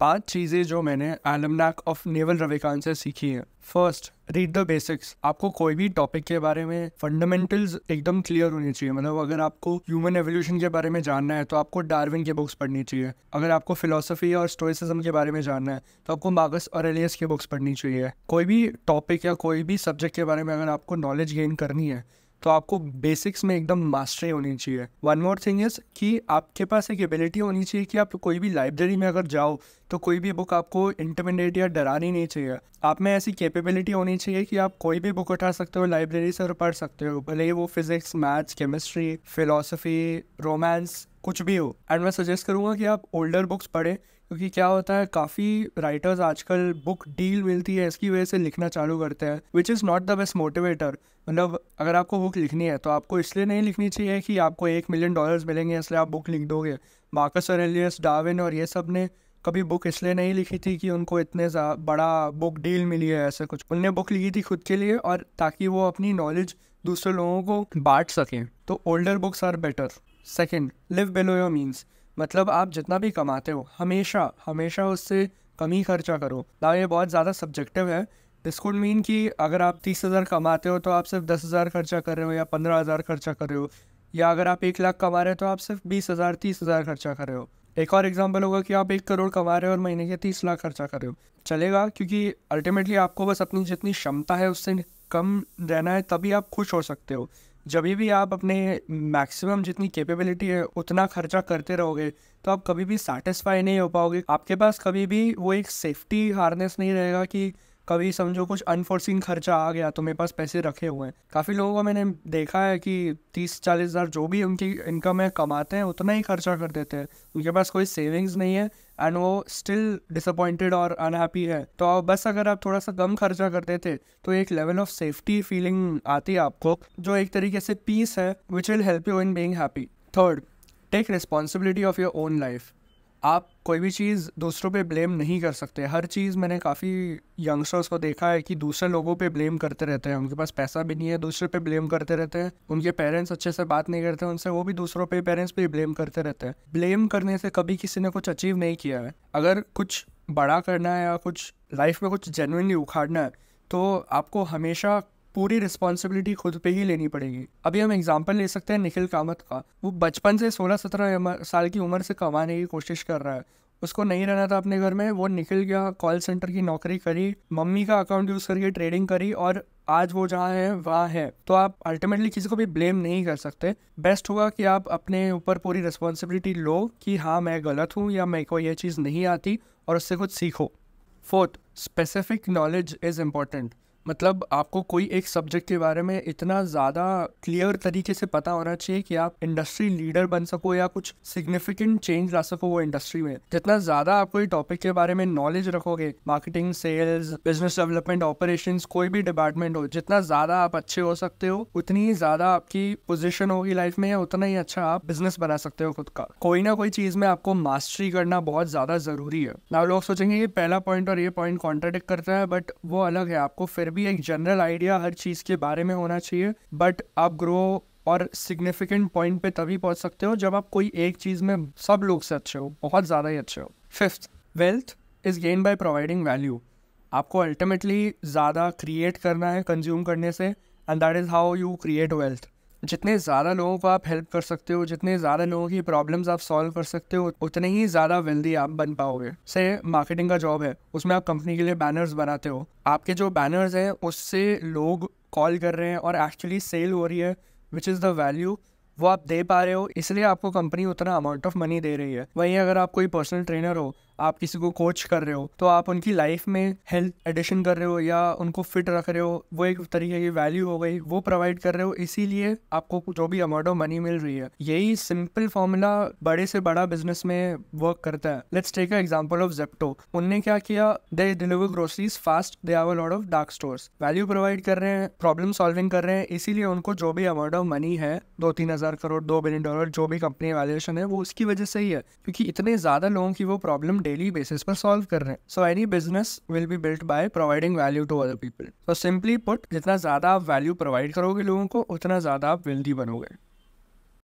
पांच चीज़ें जो मैंने एलमनाक ऑफ नेवल रविकांत से सीखी हैं फर्स्ट रीड द बेसिक्स आपको कोई भी टॉपिक के बारे में फंडामेंटल्स एकदम क्लियर होनी चाहिए मतलब अगर आपको ह्यूमन एवोल्यूशन के बारे में जानना है तो आपको डार्विन की बुक्स पढ़नी चाहिए अगर आपको फिलोसफी और स्टोइसिज्म के बारे में जानना है तो आपको मागस और एलियस की बुक्स पढ़नी चाहिए कोई भी टॉपिक या कोई भी सब्जेक्ट के बारे में अगर आपको नॉलेज गेन करनी है तो आपको बेसिक्स में एकदम मास्टरी होनी चाहिए वन मोर थिंग इज़ कि आपके पास एक एबिलिटी होनी चाहिए कि आप कोई भी लाइब्रेरी में अगर जाओ तो कोई भी बुक आपको इंटरमीडिएट या डरानी नहीं चाहिए आप में ऐसी कैपेबिलिटी होनी चाहिए कि आप कोई भी बुक उठा सकते हो लाइब्रेरी से और पढ़ सकते हो भले ही वो physics maths chemistry philosophy romance कुछ भी हो एंड मैं सजेस्ट करूँगा कि आप ओल्डर बुक्स पढ़ें क्योंकि क्या होता है काफ़ी राइटर्स आजकल बुक डील मिलती है इसकी वजह से लिखना चालू करते हैं which is not the best motivator मतलब अगर आपको बुक लिखनी है तो आपको इसलिए नहीं लिखनी चाहिए कि आपको एक मिलियन डॉलर्स मिलेंगे इसलिए आप बुक लिख दोगे मार्कस अरेलियस डाविन और ये सब ने कभी बुक इसलिए नहीं लिखी थी कि उनको इतने बड़ा बुक डील मिली है ऐसे कुछ उनने बुक लिखी थी खुद के लिए और ताकि वो अपनी नॉलेज दूसरे लोगों को बांट सकें तो older books are better second live below your means मतलब आप जितना भी कमाते हो हमेशा हमेशा उससे कम ही खर्चा करो ना ये बहुत ज़्यादा सब्जेक्टिव है दिस कुड मीन कि अगर आप तीस हज़ार कमाते हो तो आप सिर्फ दस हज़ार खर्चा कर रहे हो या पंद्रह हज़ार खर्चा कर रहे हो या अगर आप एक लाख कमा रहे हो तो आप सिर्फ बीस हज़ार तीस हज़ार खर्चा कर रहे हो एक और एग्जाम्पल होगा कि आप एक करोड़ कमा रहे हो और महीने के तीस लाख खर्चा कर रहे हो चलेगा क्योंकि अल्टीमेटली आपको बस अपनी जितनी क्षमता है उससे कम रहना है तभी आप खुश हो सकते हो जब भी आप अपने मैक्सिमम जितनी कैपेबिलिटी है उतना खर्चा करते रहोगे तो आप कभी भी सेटिस्फाई नहीं हो पाओगे आपके पास कभी भी वो एक सेफ्टी हार्नेस नहीं रहेगा कि कभी समझो कुछ अनफोर्सिन खर्चा आ गया तो मेरे पास पैसे रखे हुए हैं काफ़ी लोगों का मैंने देखा है कि तीस चालीस हज़ार जो भी उनकी इनकम है कमाते हैं उतना ही खर्चा कर देते हैं उनके पास कोई सेविंग्स नहीं है एंड वो स्टिल डिसअपॉइंटेड और अनहैप्पी है तो बस अगर आप थोड़ा सा कम खर्चा करते थे तो एक लेवल ऑफ सेफ्टी फीलिंग आती है आपको जो एक तरीके से पीस है which will help you in being happy third take responsibility of your own life आप कोई भी चीज़ दूसरों पे ब्लेम नहीं कर सकते हर चीज़ मैंने काफ़ी यंगस्टर्स को देखा है कि दूसरे लोगों पे ब्लेम करते रहते हैं उनके पास पैसा भी नहीं है दूसरे पे ब्लेम करते रहते हैं उनके पेरेंट्स अच्छे से बात नहीं करते उनसे वो भी दूसरों पे पेरेंट्स पे ब्लेम करते रहते हैं ब्लेम करने से कभी किसी ने कुछ अचीव नहीं किया है अगर कुछ बड़ा करना है या कुछ लाइफ में कुछ जेनुनली उखाड़ना है तो आपको हमेशा पूरी रिस्पॉन्सिबिलिटी खुद पे ही लेनी पड़ेगी अभी हम एग्जाम्पल ले सकते हैं निखिल कामत का वो बचपन से सोलह सत्रह साल की उम्र से कमाने की कोशिश कर रहा है उसको नहीं रहना था अपने घर में वो निकल गया कॉल सेंटर की नौकरी करी मम्मी का अकाउंट यूज़ करके ट्रेडिंग करी और आज वो जहाँ है वहाँ है तो आप अल्टीमेटली किसी को भी ब्लेम नहीं कर सकते बेस्ट होगा कि आप अपने ऊपर पूरी रिस्पॉन्सिबिलिटी लो कि हाँ मैं गलत हूँ या मेरे को ये चीज़ नहीं आती और उससे कुछ सीखो fourth specific knowledge is important मतलब आपको कोई एक सब्जेक्ट के बारे में इतना ज़्यादा क्लियर तरीके से पता होना चाहिए कि आप इंडस्ट्री लीडर बन सको या कुछ सिग्निफिकेंट चेंज ला सको वो इंडस्ट्री में जितना ज़्यादा आपको कोई टॉपिक के बारे में नॉलेज रखोगे marketing sales business development operation कोई भी डिपार्टमेंट हो जितना ज़्यादा आप अच्छे हो सकते हो उतनी ही ज़्यादा आपकी पोजिशन होगी लाइफ में या उतना ही अच्छा आप बिजनेस बना सकते हो खुद का कोई ना कोई चीज़ में आपको मास्टरी करना बहुत ज़्यादा ज़रूरी है ना लोग सोचेंगे ये पहला पॉइंट और ये पॉइंट कॉन्ट्रेडिक्ट करता है बट वो अलग है आपको फिर भी एक जनरल आइडिया हर चीज़ के बारे में होना चाहिए बट आप ग्रो और सिग्निफिकेंट पॉइंट पे तभी पहुंच सकते हो जब आप कोई एक चीज़ में सब लोग से अच्छे हो बहुत ज़्यादा ही अच्छे हो fifth wealth is gain by providing value आपको अल्टीमेटली ज़्यादा क्रिएट करना है कंज्यूम करने से and that is how you create wealth जितने ज़्यादा लोगों को आप हेल्प कर सकते हो जितने ज़्यादा लोगों की प्रॉब्लम्स आप सॉल्व कर सकते हो उतने ही ज़्यादा वेल्दी आप बन पाओगे से मार्केटिंग का जॉब है उसमें आप कंपनी के लिए बैनर्स बनाते हो आपके जो बैनर्स हैं उससे लोग कॉल कर रहे हैं और एक्चुअली सेल हो रही है विच इज़ द वैल्यू वो आप दे पा रहे हो इसलिए आपको कंपनी उतना अमाउंट ऑफ मनी दे रही है वहीं अगर आप कोई पर्सनल ट्रेनर हो आप किसी को कोच कर रहे हो तो आप उनकी लाइफ में हेल्थ एडिशन कर रहे हो या उनको फिट रख रहे हो वो एक तरीके की वैल्यू हो गई वो प्रोवाइड कर रहे हो इसीलिए आपको जो भी अमाउंट ऑफ मनी मिल रही है यही सिंपल फॉर्मूला बड़े से बड़ा बिजनेस में वर्क करता है let's take example of Zepto उनने क्या किया they deliver groceries fast they are lord of dark store value provide कर रहे हैं प्रॉब्लम सॉल्विंग कर रहे हैं इसीलिए उनको जो भी अमाउंट ऑफ मनी है दो तीन हजार करोड़ दो बिलियन डॉलर जो भी कंपनी वैल्यूएशन है वो उसकी वजह से ही है क्योंकि इतने ज्यादा लोगों की वो प्रॉब्लम डेली बेसिस पर सॉल्व कर रहे हैं so any business will be built by providing value to other people so simply put जितना ज़्यादा आप वैल्यू प्रोवाइड करोगे लोगों को उतना ज़्यादा आप वेल्दी बनोगे